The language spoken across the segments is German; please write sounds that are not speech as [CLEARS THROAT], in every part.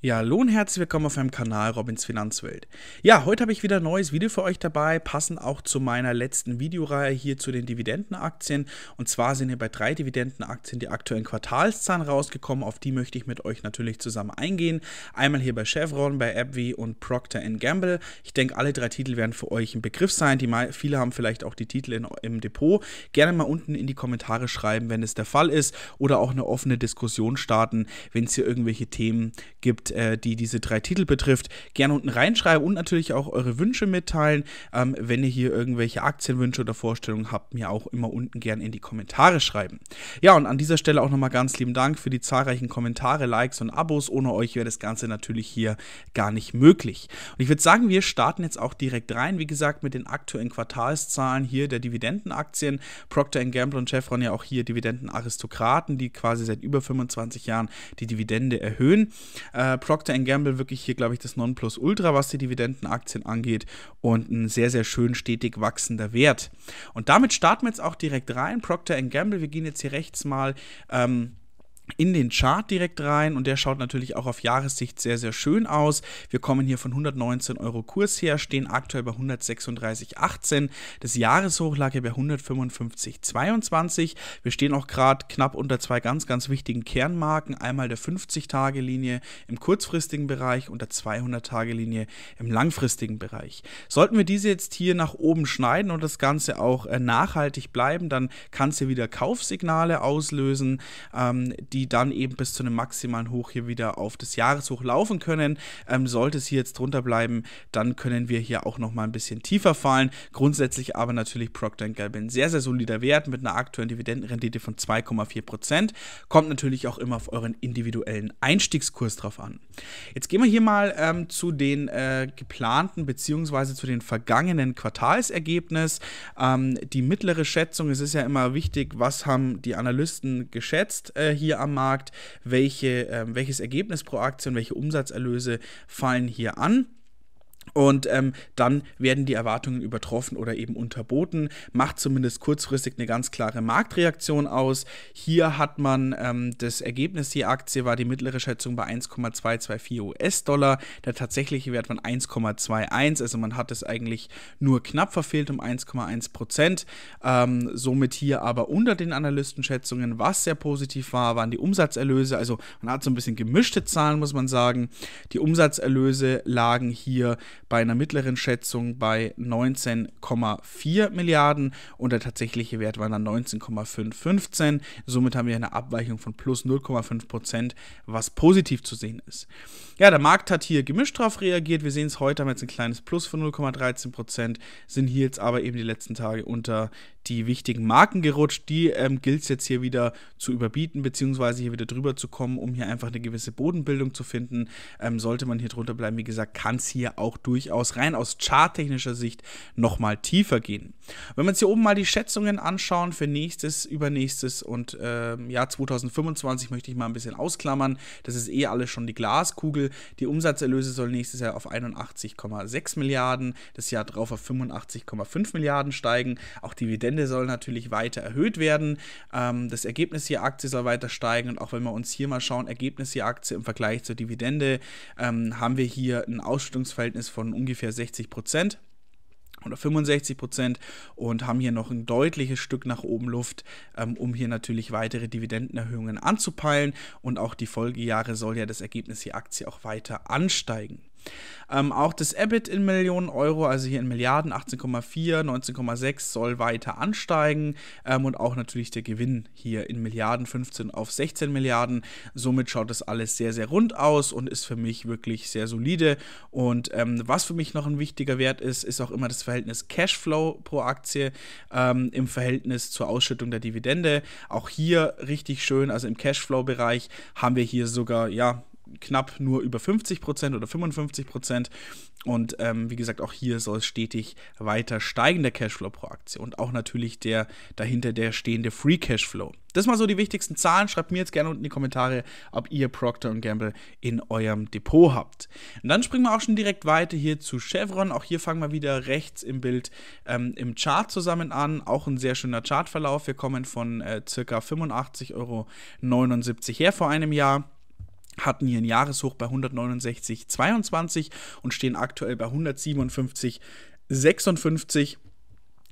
Ja, hallo und herzlich willkommen auf meinem Kanal Robins Finanzwelt. Ja, heute habe ich wieder ein neues Video für euch dabei, passend auch zu meiner letzten Videoreihe hier zu den Dividendenaktien. Und zwar sind hier bei drei Dividendenaktien die aktuellen Quartalszahlen rausgekommen, auf die möchte ich mit euch natürlich zusammen eingehen. Einmal hier bei Chevron, bei AbbVie und Procter Gamble. Ich denke, alle drei Titel werden für euch ein Begriff sein. Die, viele haben vielleicht auch die Titel in, im Depot. Gerne mal unten in die Kommentare schreiben, wenn es der Fall ist oder auch eine offene Diskussion starten, wenn es hier irgendwelche Themen gibt, äh, die diese drei Titel betrifft, gerne unten reinschreiben und natürlich auch eure Wünsche mitteilen. Ähm, wenn ihr hier irgendwelche Aktienwünsche oder Vorstellungen habt, mir auch immer unten gerne in die Kommentare schreiben. Ja, und an dieser Stelle auch nochmal ganz lieben Dank für die zahlreichen Kommentare, Likes und Abos. Ohne euch wäre das Ganze natürlich hier gar nicht möglich. Und ich würde sagen, wir starten jetzt auch direkt rein. Wie gesagt, mit den aktuellen Quartalszahlen hier der Dividendenaktien. Procter Gamble und Chevron ja auch hier Dividendenaristokraten, die quasi seit über 25 Jahren die Dividende erhöhen. Äh, Procter Gamble wirklich hier, glaube ich, das Nonplusultra, was die Dividendenaktien angeht und ein sehr, sehr schön stetig wachsender Wert. Und damit starten wir jetzt auch direkt rein. Procter Gamble, wir gehen jetzt hier rechts mal ähm, in den Chart direkt rein und der schaut natürlich auch auf Jahressicht sehr, sehr schön aus. Wir kommen hier von 119 Euro Kurs her, stehen aktuell bei 136,18. Das Jahreshoch lag hier bei 155,22. Wir stehen auch gerade knapp unter zwei ganz, ganz wichtigen Kernmarken. Einmal der 50-Tage-Linie im kurzfristigen Bereich und der 200-Tage-Linie im langfristigen Bereich. Sollten wir diese jetzt hier nach oben schneiden und das Ganze auch äh, nachhaltig bleiben, dann kann es hier wieder Kaufsignale auslösen. Ähm, die die dann eben bis zu einem maximalen Hoch hier wieder auf das Jahreshoch laufen können. Ähm, sollte es hier jetzt drunter bleiben, dann können wir hier auch nochmal ein bisschen tiefer fallen. Grundsätzlich aber natürlich Procter Gamble ein sehr, sehr solider Wert mit einer aktuellen Dividendenrendite von 2,4%. Kommt natürlich auch immer auf euren individuellen Einstiegskurs drauf an. Jetzt gehen wir hier mal ähm, zu den äh, geplanten bzw. zu den vergangenen Quartalsergebnis. Ähm, die mittlere Schätzung, es ist ja immer wichtig, was haben die Analysten geschätzt äh, hier am am Markt, welche, äh, welches Ergebnis pro Aktie und welche Umsatzerlöse fallen hier an. Und ähm, dann werden die Erwartungen übertroffen oder eben unterboten, macht zumindest kurzfristig eine ganz klare Marktreaktion aus. Hier hat man ähm, das Ergebnis, die Aktie war die mittlere Schätzung bei 1,224 US-Dollar, der tatsächliche Wert von 1,21, also man hat es eigentlich nur knapp verfehlt um 1,1 Prozent. Ähm, somit hier aber unter den Analystenschätzungen, was sehr positiv war, waren die Umsatzerlöse, also man hat so ein bisschen gemischte Zahlen, muss man sagen. Die Umsatzerlöse lagen hier bei einer mittleren Schätzung bei 19,4 Milliarden und der tatsächliche Wert war dann 19,515. Somit haben wir eine Abweichung von plus 0,5 Prozent, was positiv zu sehen ist. Ja, der Markt hat hier gemischt drauf reagiert. Wir sehen es heute, haben jetzt ein kleines Plus von 0,13 Prozent, sind hier jetzt aber eben die letzten Tage unter die wichtigen Marken gerutscht. Die ähm, gilt es jetzt hier wieder zu überbieten, beziehungsweise hier wieder drüber zu kommen, um hier einfach eine gewisse Bodenbildung zu finden. Ähm, sollte man hier drunter bleiben, wie gesagt, kann es hier auch durch durchaus rein aus charttechnischer Sicht nochmal tiefer gehen. Wenn wir uns hier oben mal die Schätzungen anschauen für nächstes, übernächstes und äh, Jahr 2025 möchte ich mal ein bisschen ausklammern. Das ist eh alles schon die Glaskugel. Die Umsatzerlöse sollen nächstes Jahr auf 81,6 Milliarden, das Jahr drauf auf 85,5 Milliarden steigen. Auch Dividende soll natürlich weiter erhöht werden. Ähm, das Ergebnis hier Aktie soll weiter steigen und auch wenn wir uns hier mal schauen, Ergebnis hier Aktie im Vergleich zur Dividende, ähm, haben wir hier ein Ausschüttungsverhältnis von von ungefähr 60 Prozent oder 65 Prozent und haben hier noch ein deutliches Stück nach oben Luft, ähm, um hier natürlich weitere Dividendenerhöhungen anzupeilen und auch die Folgejahre soll ja das Ergebnis der Aktie auch weiter ansteigen. Ähm, auch das EBIT in Millionen Euro, also hier in Milliarden 18,4, 19,6 soll weiter ansteigen ähm, und auch natürlich der Gewinn hier in Milliarden 15 auf 16 Milliarden. Somit schaut das alles sehr, sehr rund aus und ist für mich wirklich sehr solide. Und ähm, was für mich noch ein wichtiger Wert ist, ist auch immer das Verhältnis Cashflow pro Aktie ähm, im Verhältnis zur Ausschüttung der Dividende. Auch hier richtig schön, also im Cashflow-Bereich haben wir hier sogar, ja, knapp nur über 50 oder 55 Und ähm, wie gesagt, auch hier soll es stetig weiter steigen, der Cashflow pro Aktie. Und auch natürlich der dahinter der stehende Free Cashflow. Das mal so die wichtigsten Zahlen. Schreibt mir jetzt gerne unten in die Kommentare, ob ihr Procter Gamble in eurem Depot habt. Und dann springen wir auch schon direkt weiter hier zu Chevron. Auch hier fangen wir wieder rechts im Bild ähm, im Chart zusammen an. Auch ein sehr schöner Chartverlauf. Wir kommen von äh, ca. 85,79 Euro her vor einem Jahr hatten hier ein Jahreshoch bei 169,22 und stehen aktuell bei 157,56.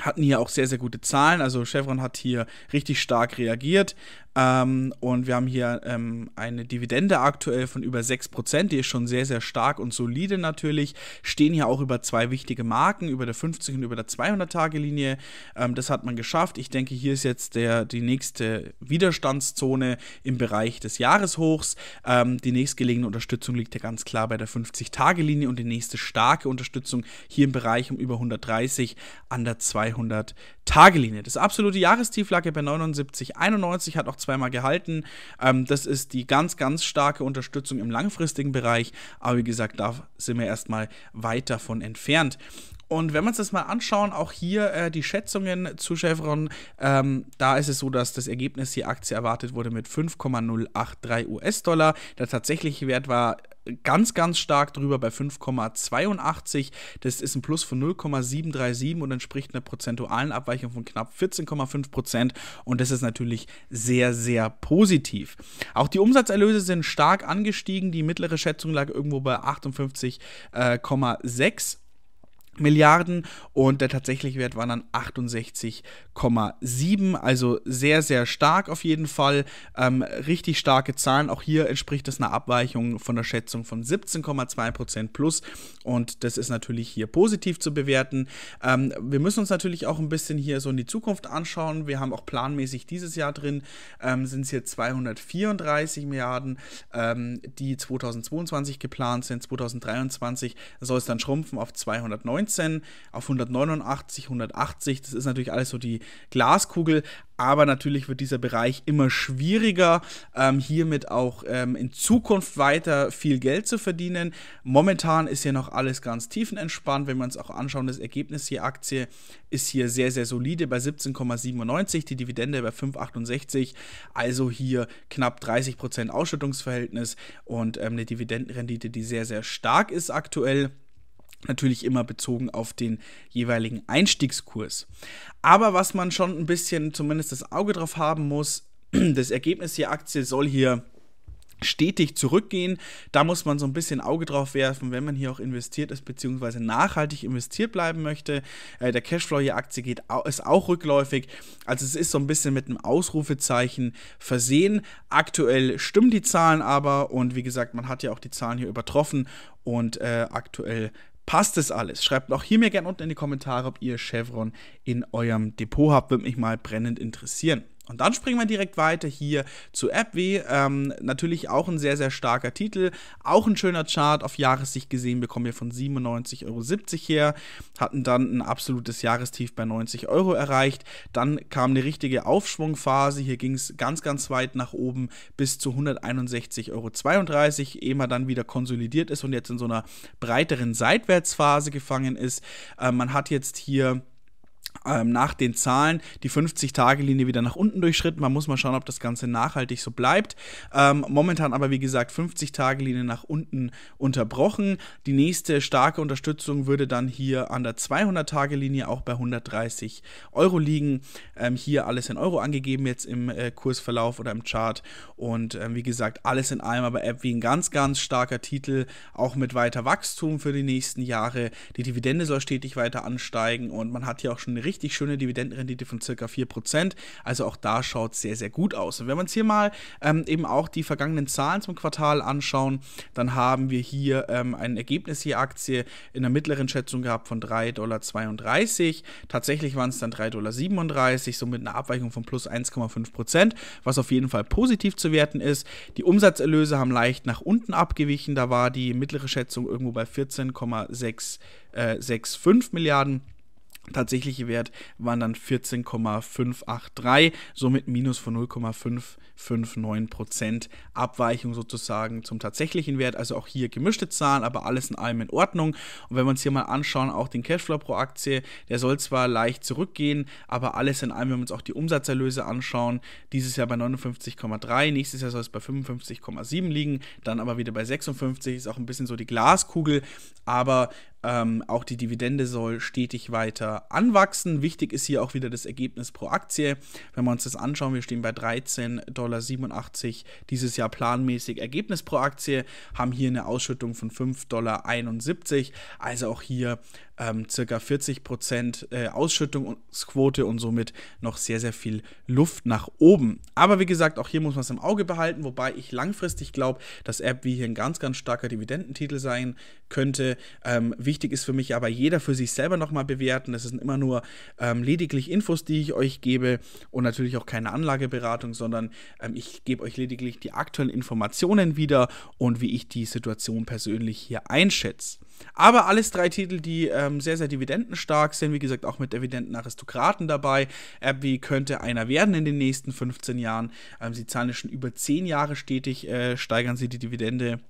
Hatten hier auch sehr, sehr gute Zahlen. Also Chevron hat hier richtig stark reagiert. Ähm, und wir haben hier ähm, eine Dividende aktuell von über 6%, die ist schon sehr, sehr stark und solide natürlich. Stehen hier auch über zwei wichtige Marken, über der 50 und über der 200-Tage-Linie. Ähm, das hat man geschafft. Ich denke, hier ist jetzt der, die nächste Widerstandszone im Bereich des Jahreshochs. Ähm, die nächstgelegene Unterstützung liegt ja ganz klar bei der 50-Tage-Linie und die nächste starke Unterstützung hier im Bereich um über 130 an der 200-Tage-Linie. Das absolute Jahrestief lag ja bei 79,91, hat auch zweimal gehalten. Ähm, das ist die ganz, ganz starke Unterstützung im langfristigen Bereich. Aber wie gesagt, da sind wir erstmal weit davon entfernt. Und wenn wir uns das mal anschauen, auch hier äh, die Schätzungen zu Chevron, ähm, da ist es so, dass das Ergebnis hier Aktie erwartet wurde mit 5,083 US-Dollar. Der tatsächliche Wert war ganz, ganz stark drüber bei 5,82. Das ist ein Plus von 0,737 und entspricht einer prozentualen Abweichung von knapp 14,5 Prozent. Und das ist natürlich sehr, sehr positiv. Auch die Umsatzerlöse sind stark angestiegen. Die mittlere Schätzung lag irgendwo bei 58,6 Milliarden und der tatsächliche Wert waren dann 68,7, also sehr, sehr stark auf jeden Fall. Ähm, richtig starke Zahlen. Auch hier entspricht das einer Abweichung von der Schätzung von 17,2% plus und das ist natürlich hier positiv zu bewerten. Ähm, wir müssen uns natürlich auch ein bisschen hier so in die Zukunft anschauen. Wir haben auch planmäßig dieses Jahr drin, ähm, sind es hier 234 Milliarden, ähm, die 2022 geplant sind. 2023 soll es dann schrumpfen auf 219, auf 189, 180. Das ist natürlich alles so die Glaskugel aber natürlich wird dieser Bereich immer schwieriger, ähm, hiermit auch ähm, in Zukunft weiter viel Geld zu verdienen. Momentan ist hier noch alles ganz tiefenentspannt, wenn wir uns auch anschauen, das Ergebnis hier Aktie ist hier sehr, sehr solide bei 17,97, die Dividende bei 5,68, also hier knapp 30% Ausschüttungsverhältnis und ähm, eine Dividendenrendite, die sehr, sehr stark ist aktuell. Natürlich immer bezogen auf den jeweiligen Einstiegskurs. Aber was man schon ein bisschen zumindest das Auge drauf haben muss, [CLEARS THROAT] das Ergebnis der Aktie soll hier stetig zurückgehen. Da muss man so ein bisschen Auge drauf werfen, wenn man hier auch investiert ist, beziehungsweise nachhaltig investiert bleiben möchte. Äh, der Cashflow hier Aktie geht, ist auch rückläufig. Also es ist so ein bisschen mit einem Ausrufezeichen versehen. Aktuell stimmen die Zahlen aber und wie gesagt, man hat ja auch die Zahlen hier übertroffen und äh, aktuell Passt das alles? Schreibt auch hier mir gerne unten in die Kommentare, ob ihr Chevron in eurem Depot habt. Würde mich mal brennend interessieren. Und dann springen wir direkt weiter hier zu AppW. Ähm, natürlich auch ein sehr, sehr starker Titel. Auch ein schöner Chart auf Jahressicht gesehen. Bekommen wir von 97,70 Euro her. Hatten dann ein absolutes Jahrestief bei 90 Euro erreicht. Dann kam eine richtige Aufschwungphase. Hier ging es ganz, ganz weit nach oben bis zu 161,32 Euro. Ehe man dann wieder konsolidiert ist und jetzt in so einer breiteren Seitwärtsphase gefangen ist. Äh, man hat jetzt hier ähm, nach den Zahlen die 50-Tage-Linie wieder nach unten durchschritten. Man muss mal schauen, ob das Ganze nachhaltig so bleibt. Ähm, momentan aber, wie gesagt, 50-Tage-Linie nach unten unterbrochen. Die nächste starke Unterstützung würde dann hier an der 200-Tage-Linie auch bei 130 Euro liegen. Ähm, hier alles in Euro angegeben jetzt im äh, Kursverlauf oder im Chart. Und ähm, wie gesagt, alles in allem aber App wie ein ganz, ganz starker Titel, auch mit weiter Wachstum für die nächsten Jahre. Die Dividende soll stetig weiter ansteigen und man hat hier auch schon eine richtig schöne Dividendenrendite von circa 4%. Also auch da schaut es sehr, sehr gut aus. Und wenn wir uns hier mal ähm, eben auch die vergangenen Zahlen zum Quartal anschauen, dann haben wir hier ähm, ein Ergebnis hier Aktie in der mittleren Schätzung gehabt von 3,32 Dollar. Tatsächlich waren es dann 3,37 Dollar, somit eine Abweichung von plus 1,5 Prozent, was auf jeden Fall positiv zu werten ist. Die Umsatzerlöse haben leicht nach unten abgewichen, da war die mittlere Schätzung irgendwo bei 14,65 äh, Milliarden. Tatsächliche Wert waren dann 14,583, somit minus von 0,559 Prozent Abweichung sozusagen zum tatsächlichen Wert. Also auch hier gemischte Zahlen, aber alles in allem in Ordnung. Und wenn wir uns hier mal anschauen, auch den Cashflow pro Aktie, der soll zwar leicht zurückgehen, aber alles in allem, wenn wir uns auch die Umsatzerlöse anschauen, dieses Jahr bei 59,3, nächstes Jahr soll es bei 55,7 liegen, dann aber wieder bei 56, ist auch ein bisschen so die Glaskugel, aber ähm, auch die Dividende soll stetig weiter anwachsen. Wichtig ist hier auch wieder das Ergebnis pro Aktie. Wenn wir uns das anschauen, wir stehen bei 13,87 Dollar dieses Jahr planmäßig Ergebnis pro Aktie, haben hier eine Ausschüttung von 5,71 Dollar. Also auch hier ähm, circa 40 Prozent äh, Ausschüttungsquote und somit noch sehr, sehr viel Luft nach oben. Aber wie gesagt, auch hier muss man es im Auge behalten, wobei ich langfristig glaube, dass App wie hier ein ganz, ganz starker Dividendentitel sein könnte. Ähm, wichtig ist für mich aber jeder für sich selber nochmal bewerten. Das sind immer nur ähm, lediglich Infos, die ich euch gebe und natürlich auch keine Anlageberatung, sondern ähm, ich gebe euch lediglich die aktuellen Informationen wieder und wie ich die Situation persönlich hier einschätze. Aber alles drei Titel, die ähm, sehr, sehr dividendenstark sind. Wie gesagt, auch mit Dividendenaristokraten dabei. AbbVie äh, könnte einer werden in den nächsten 15 Jahren. Ähm, sie zahlen schon über 10 Jahre stetig, äh, steigern sie die Dividende.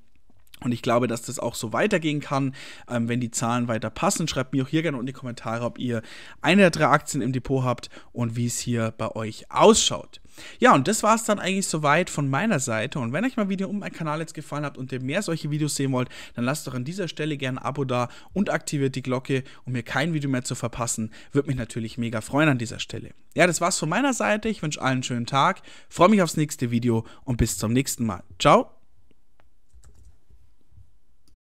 Und ich glaube, dass das auch so weitergehen kann, ähm, wenn die Zahlen weiter passen. Schreibt mir auch hier gerne unten in die Kommentare, ob ihr eine der drei Aktien im Depot habt und wie es hier bei euch ausschaut. Ja, und das war es dann eigentlich soweit von meiner Seite. Und wenn euch mal wieder um meinen Kanal jetzt gefallen hat und ihr mehr solche Videos sehen wollt, dann lasst doch an dieser Stelle gerne ein Abo da und aktiviert die Glocke, um mir kein Video mehr zu verpassen. Würde mich natürlich mega freuen an dieser Stelle. Ja, das war's von meiner Seite. Ich wünsche allen einen schönen Tag, freue mich aufs nächste Video und bis zum nächsten Mal. Ciao!